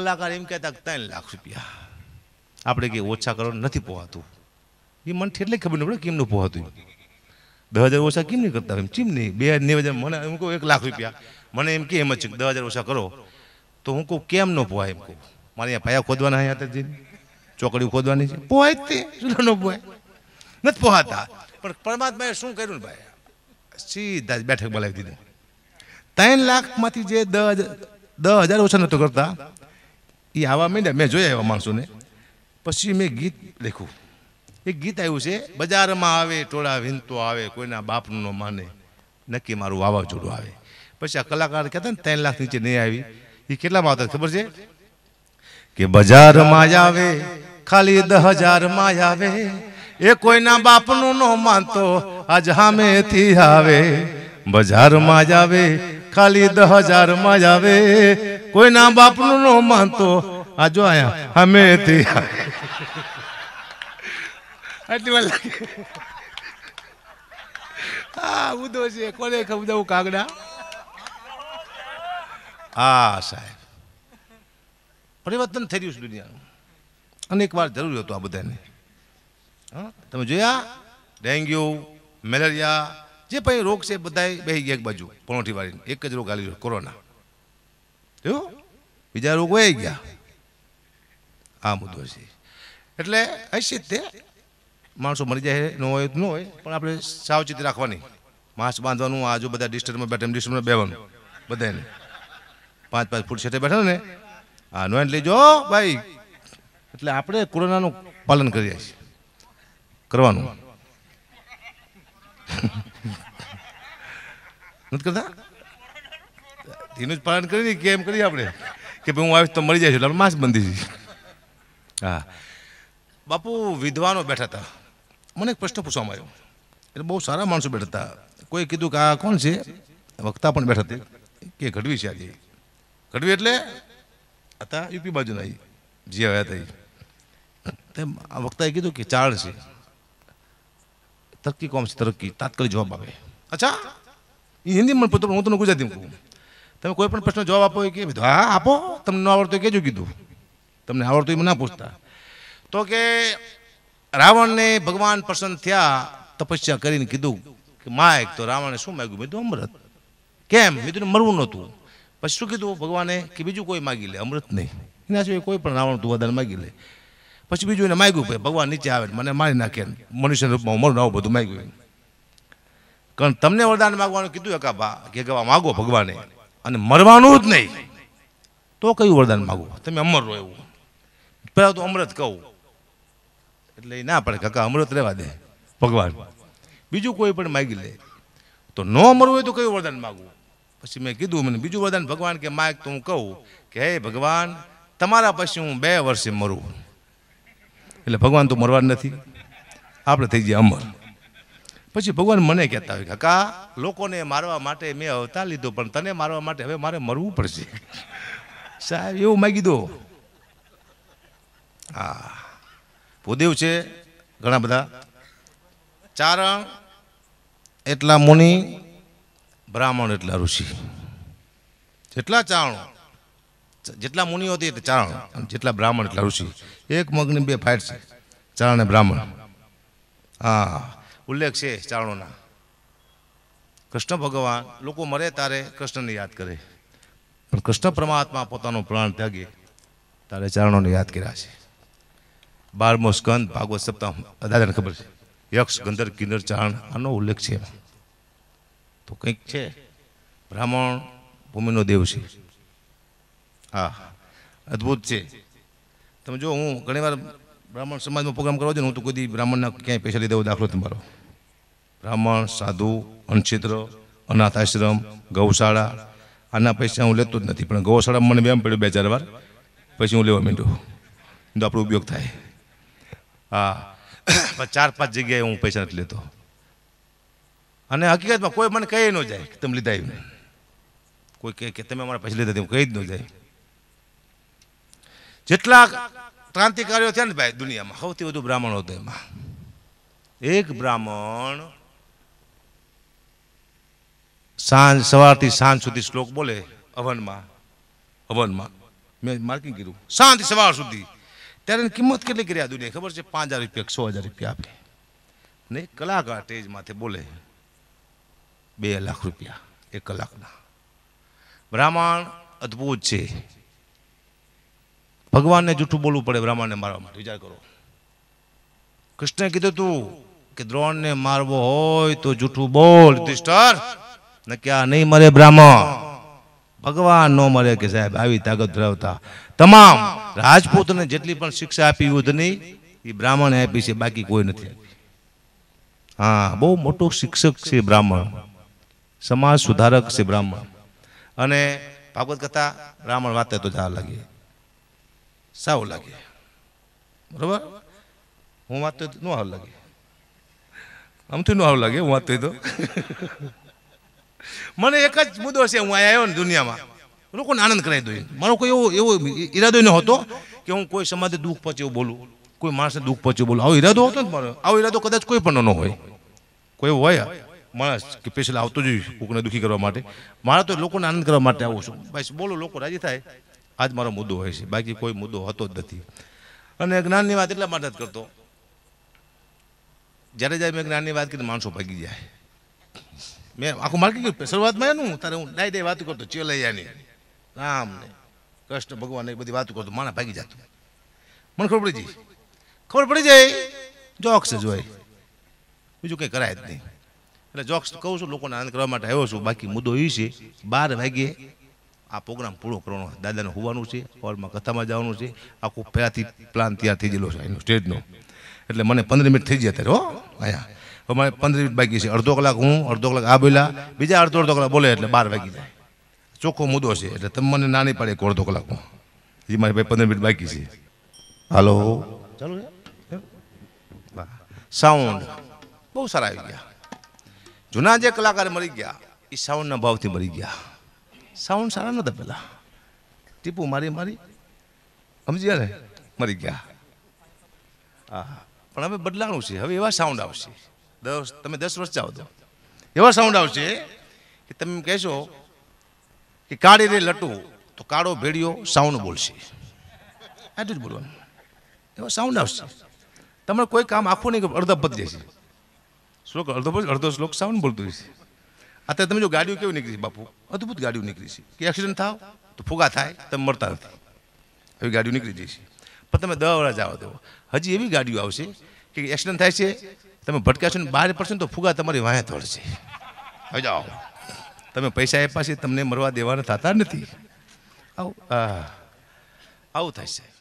કલાકાર એમ કહેતા ત્રણ લાખ રૂપિયા આપણે કે ઓછા કરો નથી પોહાતું એ મને એટલે ખબર નહીં પડે કેમ કેમનું પોહાતું દસ હજાર ઓછા કેમ નહીં કરતા એમ ચીમ નહીં બે નેવું હજાર મને એમ કહું એક લાખ રૂપિયા મને એમ કે એમ જ દસ હજાર ઓછા કરો તો હું કહું કેમ ન પોહાય એમ કહું મારે અહીંયા પાયા ખોદવાના અહીંયા જઈને ચોકડીઓ ખોદવાની છે પોહાય તે શું ન પોહાય નથી પોહાતા પણ પરમાત્માએ શું કર્યું ભાઈ સીધા બેઠક બોલાવી દીધી ત્રણ લાખમાંથી જે દસ દસ હજાર ઓછા નહોતો કરતા એ આવા માંડ્યા મેં જોયા એવા માણસોને પછી મેં ગીત લખ્યું એ ગીત આવ્યું છે બજારમાં આવે ટોળા વિનતો આવે કોઈના બાપનું ન માને નક્કી મારું વાવાઝોડું આવે પછી આ કલાકાર કહેતા ને ત્રણ લાખ નીચે નહીં આવી એ કેટલામાં આવતા ખબર છે કે બજારમાં આવે ખાલી દહ હજારમાં આવે એ કોઈના બાપનું ન માનતો આજ હામેથી આવે બજારમાં આવે ખાલી દહ હજાર માં જ આવે કોઈના બાપનું નો માનતો આ જો આયા હમેથી આ ઉદો છે કોને ખબજાવું કાગડા હા સાહેબ પરિવર્તન થઈ રહ્યું છે દુનિયાનું અનેક વાર જરૂર હતું આ બધાને તમે જોયા ડેન્ગ્યુ મેલેરિયા જે પછી રોગ છે બધાય બે એક બાજુ પણોઠી વાળીને એક જ રોગ હાલી કોરોના જો બીજા રોગ વહી ગયા આ મુદ્દો છે એટલે હશે તે માણસો મરી જાય ન હોય ન હોય પણ આપણે સાવચેતી રાખવાની માસ્ક બાંધવાનું આજુ બધા ડિસ્ટરમાં બેઠા ડિસ્ટરમાં બેવાનું બધાને પાંચ પાંચ ફૂટ છેટે બેઠા ને હા નોંધ લેજો ભાઈ એટલે આપણે કોરોનાનું પાલન કરીએ છીએ કરવાનું નથી કરતા એનું જ પાલન કરીને કે એમ કરીએ આપણે કે ભાઈ હું આવીશ તો મળી જાય છું એટલે માસ બંધી છે હા બાપુ વિદ્વાનો બેઠા હતા મને એક પ્રશ્ન પૂછવામાં આવ્યો એટલે બહુ સારા માણસો બેઠા હતા કોઈ કીધું કે આ કોણ છે વક્તા પણ બેઠા હતી કે ઘડવી છે આજે ઘડવી એટલે હતા યુપી બાજુના જે આવ્યા હતા તેમ આ વક્તાએ કીધું કે ચાળ છે તરક્કી કોમ છે તરક્કી તાત્કાલિક જવાબ આવે અચ્છા એ હિન્દીમાં પૂછતો હું તમને ગુજરાતી કહું તમે કોઈ પણ પ્રશ્ન જવાબ આપો એ કે હા આપો તમને ન આવડતું કહેજો કીધું તમને આવડતું એમ ના પૂછતા તો કે રાવણને ભગવાન પ્રસન્ન થયા તપસ્યા કરીને કીધું કે માયક તો રાવણે શું માગ્યું મેં અમૃત કેમ મેં કીધું મરવું નહોતું પછી શું કીધું ભગવાને કે બીજું કોઈ માગી લે અમૃત નહીં એના સિવાય કોઈ પણ રાવણ તું વધારે માગી લે પછી બીજું એને માગ્યું ભાઈ ભગવાન નીચે આવે મને મારી નાખે મનુષ્ય રૂપમાં મરું આવું બધું માગ્યું કારણ તમને વરદાન માગવાનું કીધું કે ભા કે માગો ભગવાને અને મરવાનું જ નહીં તો કયું વરદાન માગો તમે અમર રહો એવું પહેલાં તો અમૃત કહું એટલે ના પડે કાકા અમૃત રહેવા દે ભગવાન બીજું કોઈ પણ માગી લે તો ન મરવું હોય તો કયું વરદાન માગવું પછી મેં કીધું મને બીજું વરદાન ભગવાન કે માગ તો હું કહું કે હે ભગવાન તમારા પછી હું બે વર્ષે મરું એટલે ભગવાન તો મરવા નથી આપણે થઈ જઈએ અમર પછી ભગવાન મને કહેતા હોય કાકા લોકોને મારવા માટે મેં અવતાર લીધો પણ તને મારવા માટે હવે મારે મરવું પડશે સાહેબ એવું માગી દો હા ભૂદેવ છે ઘણા બધા ચારણ એટલા મુનિ બ્રાહ્મણ એટલા ઋષિ જેટલા ચારણો જેટલા મુનિ હતી એટલે ચારણ જેટલા બ્રાહ્મણ એટલા ઋષિ એક મગની બે ફાઇટ છે ચારણ બ્રાહ્મણ હા ઉલ્લેખ છે ચારણોના કૃષ્ણ ભગવાન લોકો મરે તારે કૃષ્ણને યાદ કરે પણ કૃષ્ણ પરમાત્મા પોતાનો પ્રાણ ત્યાગે તારે ચારણોને યાદ કર્યા છે બારમો સ્કંદ ભાગવત સપ્તાહ દાદાને ખબર છે યક્ષ ગંધર કિન્નર ચારણ આનો ઉલ્લેખ છે તો કંઈક છે બ્રાહ્મણ ભૂમિનો દેવ છે હા અદ્ભુત છે તમે જો હું ઘણીવાર બ્રાહ્મણ સમાજમાં પ્રોગ્રામ કરવા દે હું તો કોઈ બ્રાહ્મણના ક્યાંય પૈસા લીધા હોય દાખલો તમારો બ્રાહ્મણ સાધુ અનક્ષેત્ર અનાથ આશ્રમ ગૌશાળા આના પૈસા હું લેતો જ નથી પણ ગૌશાળામાં મને બેમ પડ્યું બે ચાર વાર પછી હું લેવા માંડ્યું તો આપણો ઉપયોગ થાય હા ચાર પાંચ જગ્યાએ હું પૈસા નથી લેતો અને હકીકતમાં કોઈ મને કહી ન જાય કે તમે લીધા એમને કોઈ કહે કે તમે અમારા પૈસા લીધા તેમ કહી જ ન જાય જેટલા ક્રાંતિકારીઓ થયા ને ભાઈ દુનિયામાં સૌથી વધુ બ્રાહ્મણો હતો એમાં એક બ્રાહ્મણ સાંજ સવારથી સાંજ સુધી શ્લોક બોલે હવનમાં હવનમાં મેં માર્કિંગ કર્યું સાંજથી સવાર સુધી ત્યારે એની કિંમત કેટલી કરી આ દુનિયા ખબર છે પાંચ હજાર રૂપિયા સો હજાર રૂપિયા આપે ને એક કલાકાર સ્ટેજ માથે બોલે બે લાખ રૂપિયા એક કલાકના બ્રાહ્મણ અદ્ભુત છે ભગવાનને જૂઠું બોલવું પડે બ્રાહ્મણને મારવા માટે વિચાર કરો કૃષ્ણે કીધું તું કે દ્રોણને મારવો હોય તો જૂઠું બોલ યુધિષ્ઠર ને કે નહીં મરે બ્રાહ્મણ ભગવાન ન મરે કે સાહેબ આવી તાકાત ધરાવતા તમામ રાજપૂતને જેટલી પણ શિક્ષા આપી યુદ્ધની એ બ્રાહ્મણે આપી છે બાકી કોઈ નથી હા બહુ મોટો શિક્ષક છે બ્રાહ્મણ સમાજ સુધારક છે બ્રાહ્મણ અને ભાગવત કથા બ્રાહ્મણ વાતે તો જા લાગી સાવ લાગે બરોબર હું વાંચતો નો હાવ લાગે આમથી નો હાવ લાગે હું વાંચતો તો મને એક જ મુદ્દો છે હું આવ્યો ને દુનિયામાં લોકોને આનંદ કરાવી દઉં મારો કોઈ એવો એવો ઈરાદો ન હતો કે હું કોઈ સમાજે દુઃખ પહોંચ્યું બોલું કોઈ માણસને દુઃખ પહોંચ્યું બોલું આવો ઈરાદો હતો ને મારો આવો ઈરાદો કદાચ કોઈ પણ ન હોય કોઈ હોય માણસ કે પેશલ આવતો જોઈએ કોઈને દુઃખી કરવા માટે મારા તો લોકોને આનંદ કરવા માટે આવું છું બસ બોલો લોકો રાજી થાય આ જ મારો મુદ્દો હોય છે બાકી કોઈ મુદ્દો હતો જ નથી અને જ્ઞાનની વાત એટલા માટે જ કરતો જ્યારે જ્યારે મેં જ્ઞાનની વાત કરી માણસો ભાગી જાય મેં આખું માર્કી ગયું શરૂઆતમાં એનું તારે હું ડાય ડાય વાત કરતો ચેલૈયાની રામ ને કૃષ્ણ ભગવાન એ બધી વાતો કરતો માણા ભાગી જતું મને ખબર પડી જાય ખબર પડી જાય જોક્સ જ હોય બીજું કંઈ કરાય જ નહીં એટલે જોક્સ કહું છું લોકોને આનંદ કરવા માટે આવ્યો છું બાકી મુદ્દો એ છે બાર વાગ્યે આ પ્રોગ્રામ પૂરો કરવાનો દાદાને હોવાનું છે હોલમાં કથામાં જવાનું છે આખું પહેલાંથી પ્લાન તૈયાર થઈ ગયેલો છે એનો સ્ટેજનો એટલે મને પંદર મિનિટ થઈ જાય ત્યારે હો અહીંયા મારે પંદર મિનિટ બાકી છે અડધો કલાક હું અડધો કલાક આ બોલ્યા બીજા અડધો અડધો કલાક બોલે એટલે બાર વાગી જાય ચોખ્ખો મુદ્દો છે એટલે તમે મને ના નહીં પાડે અડધો કલાક હું એ મારી ભાઈ પંદર મિનિટ બાકી છે હાલો ચાલુ સાઉન્ડ બહુ સારા આવી ગયા જૂના જે કલાકાર મરી ગયા એ સાઉન્ડના ભાવથી મરી ગયા સાઉન્ડ સારા નહોતા પહેલાં ટીપુ મારી મારી સમજી ગયા ને મરી ગયા હા પણ હવે બદલાણું છે હવે એવા સાઉન્ડ આવશે દસ તમે દસ વર્ષ જાઓ તો એવા સાઉન્ડ આવશે કે તમે કહેશો કે કાળી રે લટુ તો કાળો ભેડિયો સાઉન્ડ બોલશે આટલું જ બોલવાનું એવો સાઉન્ડ આવશે તમારે કોઈ કામ આખું નહીં અડધા પદ જશે શ્લોક અડધો અડધો શ્લોક સાઉન્ડ બોલતું હશે અત્યારે તમે જો ગાડીઓ કેવી નીકળી છે બાપુ અદ્ભુત ગાડીઓ નીકળી છે કે એક્સિડન્ટ થાવ તો ફુગા થાય તમે મરતા નથી એવી ગાડીઓ નીકળી જશે પણ તમે દસ વર્ષ જાવ તો હજી એવી ગાડીઓ આવશે કે એક્સિડન્ટ થાય છે તમે ભટકાશો ને બહાર પડશો ને તો ફુગા તમારી વાંહે તોડશે હવે જાઓ તમે પૈસા આપ્યા છે તમને મરવા દેવાના થતા નથી આવું આવું થાય છે